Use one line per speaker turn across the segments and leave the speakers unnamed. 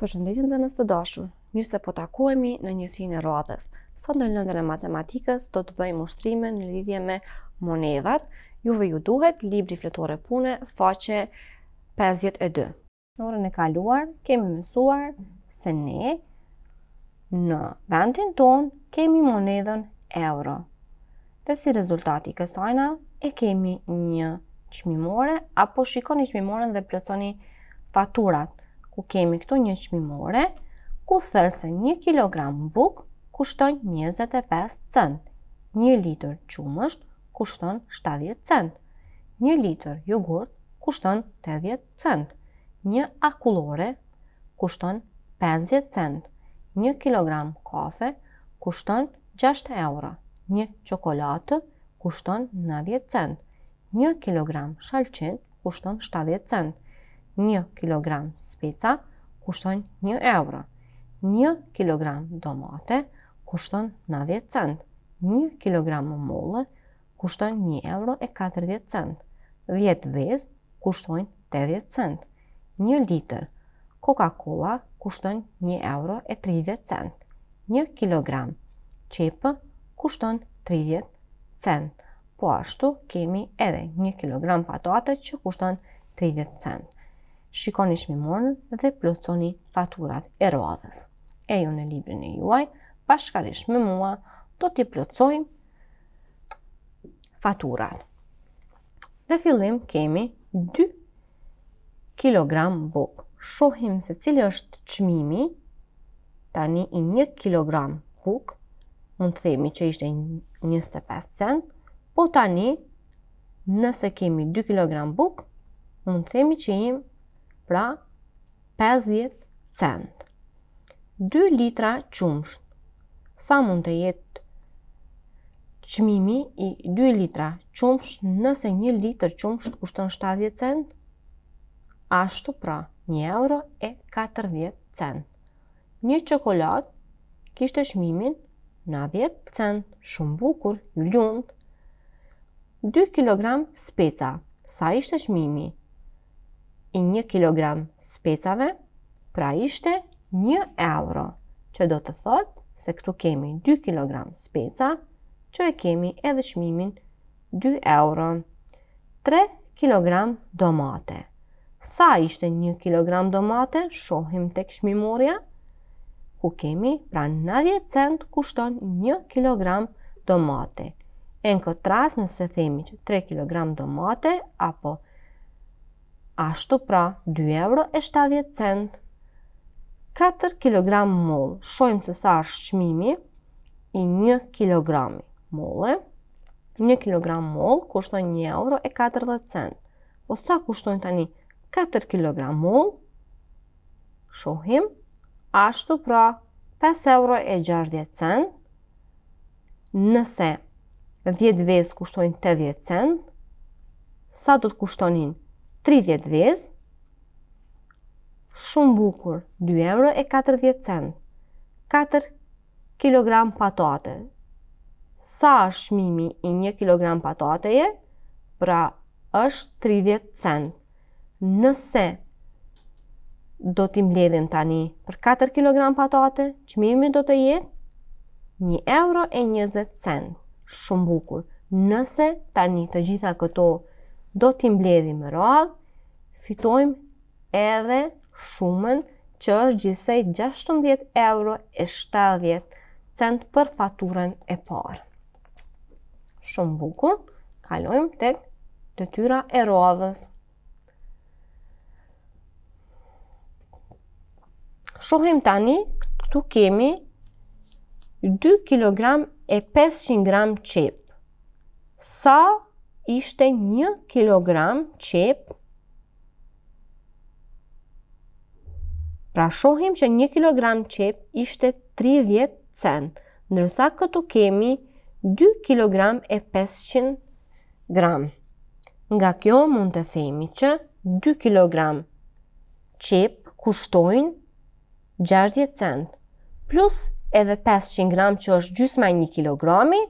Për shëndetjën dhe në të dashur, mirë se po takuemi në njësin e rodhës. Sot në lëndër e matematikës do të bëjmë ushtrime në lidhje me monedat. Juve ju duhet libri fletore pune, faqe 52. Në orën e kaluar, kemi mësuar se ne në vendin ton kemi monedën euro. Dhe si rezultati kësajna, e kemi një qmimore, apo shikoni qmimoren dhe plëconi faturat ku kemi këtu një qmimore, ku thëtë se një kilogram buk kushton 25 cent, një liter qumësht kushton 70 cent, një liter jogurt kushton 80 cent, një akullore kushton 50 cent, një kilogram kafe kushton 6 euro, një qokolatë kushton 90 cent, një kilogram shalqin kushton 70 cent, Një kilogram speca kushton një euro, një kilogram domate kushton 90 cent, një kilogram molle kushton një euro e 40 cent, 10 vez kushton 80 cent, një liter Coca-Cola kushton një euro e 30 cent, një kilogram qepë kushton 30 cent, po ashtu kemi edhe një kilogram patate që kushton 30 cent shikoni shmimorën dhe plotsoni faturat e rodhës. E ju në librin e juaj, pashkarish me mua, do t'i plotsojmë faturat. Në fillim kemi 2 kg buk. Shohim se cili është qmimi, tani i 1 kg buk, mund të themi që ishte 25 cent, po tani nëse kemi 2 kg buk, mund të themi që jemi pra 50 cent. 2 litra qumsh, sa mund të jetë qmimi i 2 litra qumsh nëse 1 litr qumsh të kushton 70 cent? Ashtu pra 1 euro e 40 cent. Një qokolat kishtë shmimin në cent, shumë bukur, lundë. 2 kg speca, sa ishte shmimi? i 1 kg specave, pra ishte 1 euro, që do të thot se këtu kemi 2 kg speca, që e kemi edhe shmimin 2 euro. 3 kg domate. Sa ishte 1 kg domate, shohim të këshmimurja, ku kemi pra 90 cent kushton 1 kg domate. Në këtë ras nëse themi që 3 kg domate, apo 3 kg domate, ashtu pra 2 euro e 70 cent. 4 kg mol, shojmë se sa është shmimi i 1 kg molle. 1 kg mol kushton 1 euro e 40 cent. O po sa kushton tani 4 kg mol? Shohim, ashtu pra 5 euro e 60 cent. Nëse 10 vezë kushtojnë 80 cent, sa do të kushtonin 30 vez, shumë bukur, 2 euro e 40 cent, 4 kg patate. Sa është shmimi i 1 kg patate e? Pra është 30 cent. Nëse do t'i mbledhim tani për 4 kg patate, qmimi do të jetë 1 euro e 20 cent. Shumë bukur. Nëse tani të gjitha këto do t'i mbledhim rrallë, fitojmë edhe shumën që është gjithsej 16 euro e 70 cent për faturën e parë. Shumë bukur, kalojmë tek detyra e rodhës. Shohim tani, këtu kemi 2 kg e 500 g qep. Sa ishte 1 kg qep Pra shohim që 1 kg qep ishte 30 cent, nërsa këtu kemi 2 kg e 500 gram. Nga kjo mund të themi që 2 kg qep kushtojnë 60 cent, plus edhe 500 gram që është gjysma 1 kg,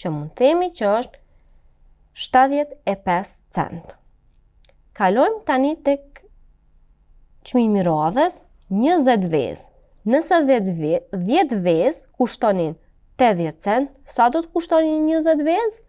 që mund themi që është 75 cent. Kalojmë tani tek qmimi rodhës, 20 vezë. Nëse 10 vezë kushtonin 80 cent, sa do të kushtonin 20 vezë?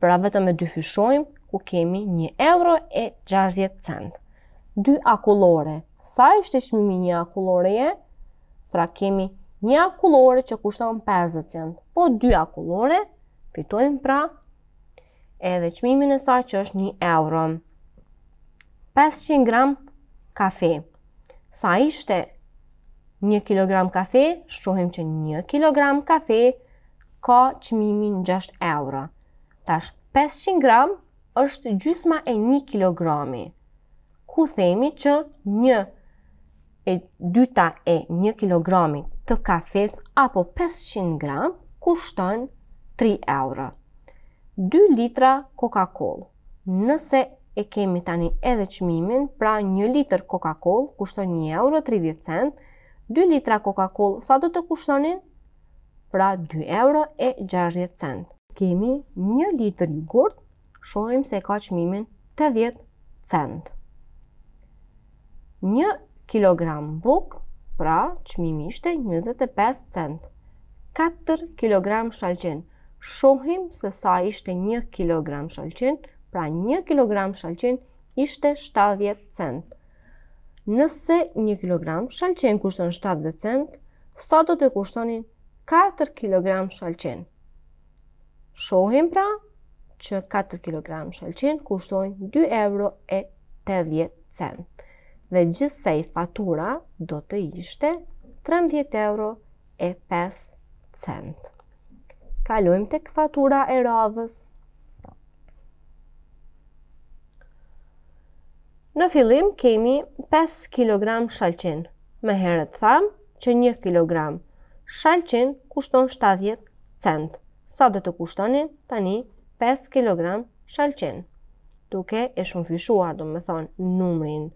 Pra vetëm me dy fyshojmë ku kemi 1 euro e 60 cent. Dy akullore. Sa ishte shmimi një akulloreje? e? Pra kemi një akullore që kushton 50 cent. Po dy akullore, fitojmë pra edhe qmimin e sa që është 1 euro. 500 gram kafe sa ishte 1 kg kafe, shohim që 1 kg kafe ka qmimin 6 euro. Tash, 500 gram është gjysma e 1 kg. Ku themi që 1 e 2 e 1 kg të kafes apo 500 gram kushton 3 euro. 2 litra Coca-Cola. Nëse e kemi tani edhe qmimin, pra 1 liter Coca-Cola kushton 1 euro 30 cent, 2 litra Coca-Cola sa do të kushtonin? Pra 2 euro e 60 cent. Kemi 1 liter jogurt, shohim se ka qmimin 80 cent. 1 kg buk, pra qmimi ishte 25 cent. 4 kg shalqen, shohim se sa ishte 1 kg shalqen, shalqen, pra 1 kg shalqen ishte 70 cent. Nëse 1 kg shalqen kushton 70 cent, sa do të kushtonin 4 kg shalqen? Shohim pra që 4 kg shalqen kushton 2 euro e 80 cent. Dhe gjithsej fatura do të ishte 30 euro e 5 cent. Kalojmë të këfatura e radhës Në fillim kemi 5 kg shalqin, me herët thamë që 1 kg shalqin kushton 70 cent. Sa do të kushtonin tani 5 kg shalqin? Duke e shumë fyshuar, do me thonë, numrin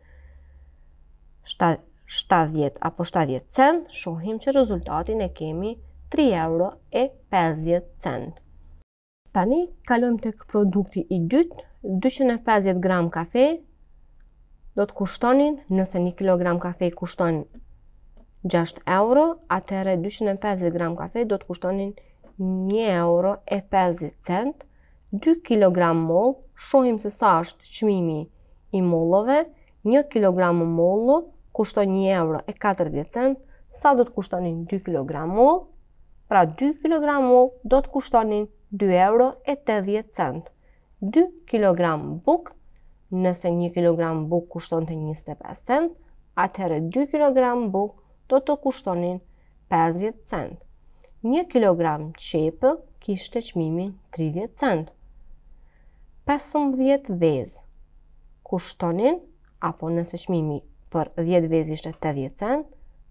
70 apo 70 cent, shohim që rezultatin e kemi 3 euro e 50 cent. Tani kalojmë të këprodukti i dytë, 250 gram kafe, do të kushtonin, nëse 1 kg kafe kushton 6 euro, atëherë 250 gram kafe do të kushtonin 1 euro e 50 cent, 2 kg moll, shohim se sa është qmimi i molove, 1 kg mollu kushton 1 euro e 40 cent, sa do të kushtonin 2 kg moll, pra 2 kg moll do të kushtonin 2 euro e 80 cent. 2 kg buk Nëse 1 kg buk kushton të 25 cent, atëherë 2 kg buk do të kushtonin 50 cent. 1 kg qepë kishtë të qmimin 30 cent. 15 vezë. Kushtonin, apo nëse qmimi për 10 vezë ishte 80 cent,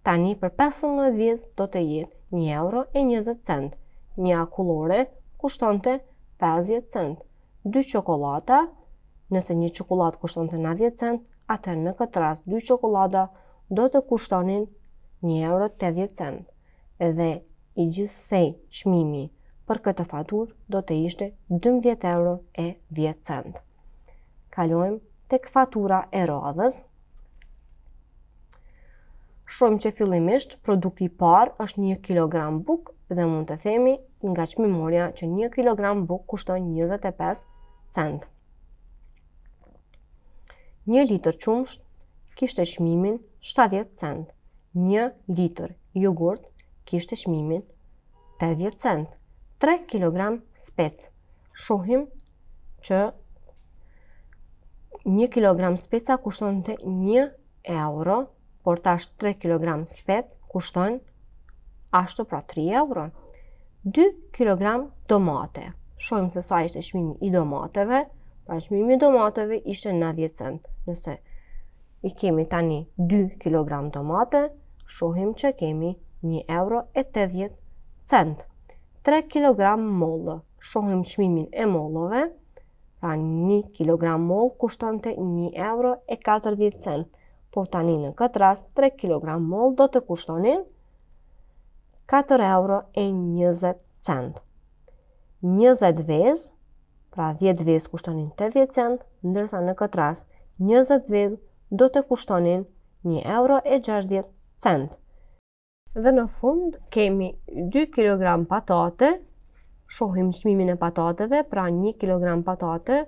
tani për 15 vezë do të jetë 1 euro e 20 cent. Një akullore kushton të 50 cent. 2 qokolata. Nëse një qokolat kushton të 90 cent, atër në këtë rast 2 qokolada do të kushtonin 1 euro 80 cent. Edhe i gjithsej qmimi për këtë fatur do të ishte 12 euro e 10 cent. Kalojmë tek fatura e radhës. Shumë që fillimisht, produkti par është 1 kg buk dhe mund të themi nga qmimoria që 1 kg buk kushton 25 cent. Një litër qumsht, kishte e shmimin, 70 cent. Një litër jogurt, kishte e shmimin, 80 cent. 3 kg spec. Shohim që 1 kg speca kushton të 1 euro, por të ashtë 3 kg spec kushton ashtë pra 3 euro. 2 kg domate. Shohim se sa ishte shmimin i domateve, pra shmimin i domateve ishte 90 cent nëse i kemi tani 2 kg tomate, shohim që kemi 1 euro e 80 cent. 3 kg mollë, shohim qmimin e mollëve, pra 1 kg mollë kushton të 1 euro e 40 cent. Po tani në këtë rast, 3 kg mollë do të kushtonin 4 euro e 20 cent. 20 vez, pra 10 vez kushtonin 80 cent, ndërsa në këtë rast, 20 vez do të kushtonin 1 euro e 60 cent. Dhe në fund kemi 2 kg patate, shohim shmimin e patateve, pra 1 kg patate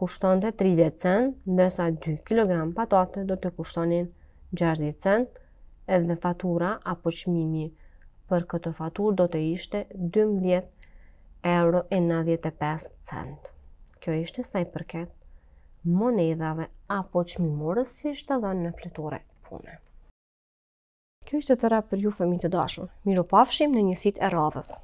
kushton të 30 cent, ndërsa 2 kg patate do të kushtonin 60 cent, edhe fatura apo shmimi për këtë fatur do të ishte 12 euro e 95 cent. Kjo ishte saj përket monedave apo qmi morës që ishte dhe në fletore pune. Kjo ishte të rap për ju, fëmi të dashur. Miro pafshim në njësit e radhës.